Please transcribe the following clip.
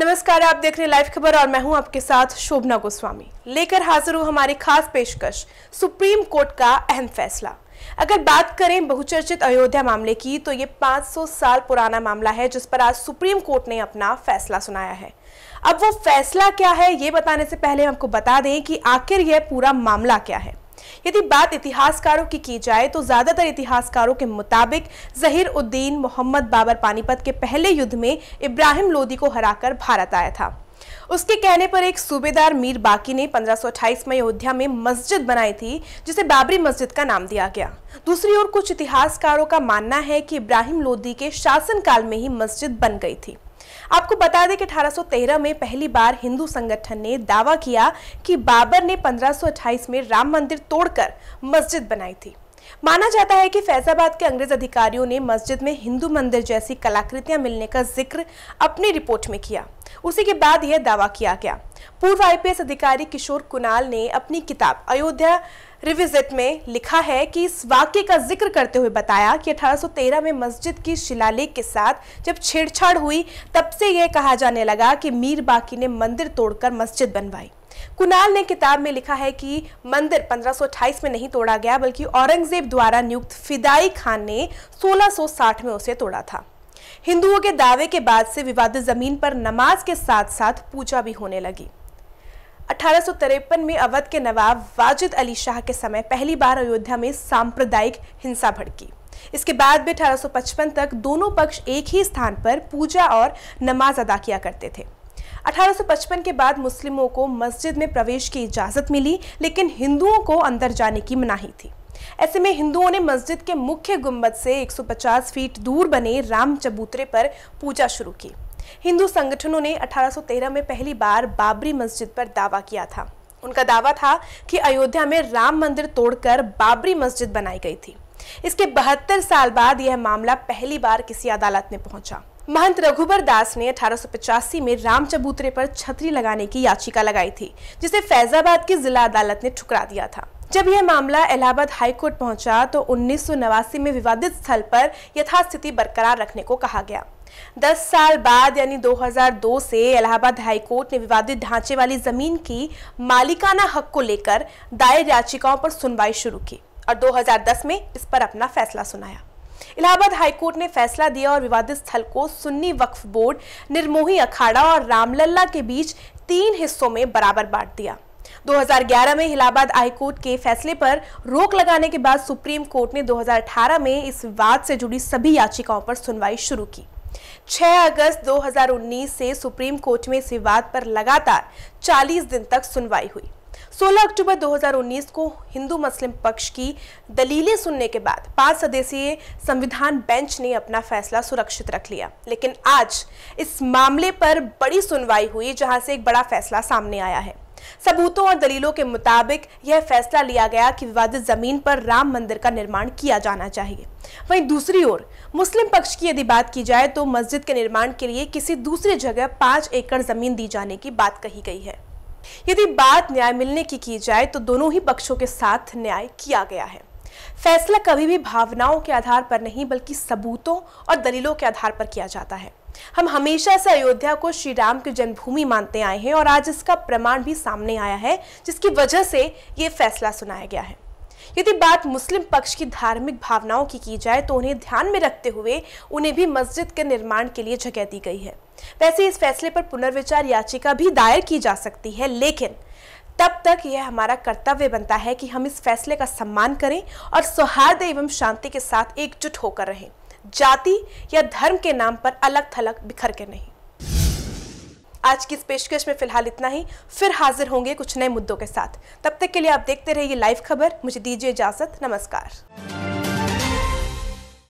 नमस्कार आप देख रहे हैं लाइव खबर और मैं हूं आपके साथ शोभना गोस्वामी लेकर हाजिर हूं हमारी खास पेशकश सुप्रीम कोर्ट का अहम फैसला अगर बात करें बहुचर्चित अयोध्या मामले की तो ये 500 साल पुराना मामला है जिस पर आज सुप्रीम कोर्ट ने अपना फैसला सुनाया है अब वो फैसला क्या है ये बताने से पहले हमको बता दें कि आखिर यह पूरा मामला क्या है यदि बात इतिहासकारों की की जाए तो ज़्यादातर इतिहासकारों के मुताबिक जहीर उद्दीन मोहम्मद बाबर पानीपत के पहले युद्ध में इब्राहिम लोदी को हराकर भारत आया था उसके कहने पर एक सूबेदार मीर बाकी ने 1528 में अयोध्या में मस्जिद बनाई थी जिसे बाबरी मस्जिद का नाम दिया गया दूसरी ओर कुछ इतिहासकारों का मानना है कि इब्राहिम लोदी के शासनकाल में ही मस्जिद बन गई थी आपको बता दें कि 1813 में पहली बार हिंदू संगठन ने दावा किया कि बाबर ने 1528 में राम मंदिर तोड़कर मस्जिद बनाई थी माना जाता है कि फैजाबाद के अंग्रेज अधिकारियों ने मस्जिद में हिंदू मंदिर जैसी कलाकृतियां मिलने का जिक्र अपनी रिपोर्ट में किया उसी के बाद यह दावा किया गया पूर्व आईपीएस अधिकारी किशोर कुणाल ने अपनी किताब अयोध्या रिविजिट में लिखा है कि इस वाक्य का जिक्र करते हुए बताया कि 1813 में मस्जिद की शिलालेख के साथ जब छेड़छाड़ हुई तब से यह कहा जाने लगा कि मीर बाकी ने मंदिर तोड़कर मस्जिद बनवाई कुणाल ने किताब में लिखा है कि मंदिर 1528 में नहीं तोड़ा गया बल्कि औरंगजेब द्वारा नियुक्त फिदाई खान ने 1660 में उसे तोड़ा था हिंदुओं के दावे के बाद से विवादित जमीन पर नमाज के साथ साथ पूजा भी होने लगी अठारह में अवध के नवाब वाजिद अली शाह के समय पहली बार अयोध्या में सांप्रदायिक हिंसा भड़की इसके बाद भी 1855 तक दोनों पक्ष एक ही स्थान पर पूजा और नमाज अदा किया करते थे 1855 के बाद मुस्लिमों को मस्जिद में प्रवेश की इजाज़त मिली लेकिन हिंदुओं को अंदर जाने की मनाही थी ऐसे में हिंदुओं ने मस्जिद के मुख्य गुम्बद से 150 फीट दूर बने राम चबूतरे पर पूजा शुरू की हिंदू संगठनों ने 1813 में पहली बार बाबरी मस्जिद पर दावा किया था उनका दावा था कि अयोध्या में राम मंदिर तोड़कर बाबरी मस्जिद बनाई गई थी इसके बहत्तर साल बाद यह मामला पहली बार किसी अदालत में पहुंचा महंत रघुबर दास ने अठारह में राम चबूतरे पर छतरी लगाने की याचिका लगाई थी जिसे फैजाबाद की जिला अदालत ने ठुकरा दिया था जब यह मामला इलाहाबाद हाईकोर्ट पहुंचा तो उन्नीस में विवादित स्थल पर यथास्थिति बरकरार रखने को कहा गया दस साल बाद यानी 2002 से इलाहाबाद हाईकोर्ट ने विवादित ढांचे वाली जमीन की मालिकाना हक को लेकर दायर याचिकाओं पर सुनवाई शुरू की और 2010 में इस पर अपना फैसला सुनाया इलाहाबाद हाईकोर्ट ने फैसला दिया और विवादित स्थल को सुन्नी वक्फ बोर्ड निर्मोही अखाड़ा और रामलला के बीच तीन हिस्सों में बराबर बांट दिया 2011 में इलाहाबाद हाईकोर्ट के फैसले पर रोक लगाने के बाद सुप्रीम कोर्ट ने 2018 में इस विवाद से जुड़ी सभी याचिकाओं पर सुनवाई शुरू की 6 अगस्त 2019 से सुप्रीम कोर्ट में इस विवाद पर लगातार 40 दिन तक सुनवाई हुई 16 अक्टूबर 2019 को हिंदू मुस्लिम पक्ष की दलीलें सुनने के बाद पांच सदस्यीय संविधान बेंच ने अपना फैसला सुरक्षित रख लिया लेकिन आज इस मामले पर बड़ी सुनवाई हुई जहां से एक बड़ा फैसला सामने आया है सबूतों और दलीलों के मुताबिक यह फैसला लिया गया कि विवादित जमीन पर राम मंदिर का निर्माण किया जाना चाहिए वहीं दूसरी ओर मुस्लिम पक्ष की यदि बात की जाए तो मस्जिद के निर्माण के लिए किसी दूसरी जगह पांच एकड़ जमीन दी जाने की बात कही गई है यदि बात न्याय मिलने की की जाए तो दोनों ही पक्षों के साथ न्याय किया गया है फैसला कभी भी भावनाओं के आधार पर नहीं बल्कि सबूतों और दलीलों के आधार पर किया जाता है हम हमेशा से अयोध्या को श्री राम की जन्मभूमि मानते आए हैं और आज इसका प्रमाण भी सामने आया है जिसकी वजह से ये फैसला सुनाया गया है यदि बात मुस्लिम पक्ष की धार्मिक भावनाओं की की जाए तो उन्हें ध्यान में रखते हुए उन्हें भी मस्जिद के निर्माण के लिए जगह दी गई है वैसे इस फैसले पर पुनर्विचार याचिका भी दायर की जा सकती है लेकिन तब तक यह हमारा कर्तव्य बनता है कि हम इस फैसले का सम्मान करें और सौहार्द एवं शांति के साथ एकजुट होकर रहें जाति या धर्म के नाम पर अलग थलग बिखर के नहीं आज की इस पेशकश में फिलहाल इतना ही फिर हाजिर होंगे कुछ नए मुद्दों के साथ तब तक के लिए आप देखते रहिए लाइव खबर मुझे दीजिए इजाजत नमस्कार